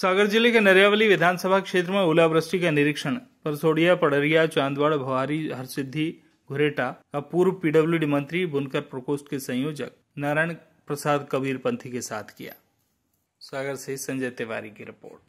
सागर जिले के नरियावली विधानसभा क्षेत्र में ओलावृष्टि का निरीक्षण परसोडिया पडरिया चांदवाड़ भवारी हरसिद्धि घुरेटा का पूर्व पीडब्ल्यूडी मंत्री बुनकर प्रकोष्ठ के संयोजक नारायण प्रसाद कबीर पंथी के साथ किया सागर से संजय तिवारी की रिपोर्ट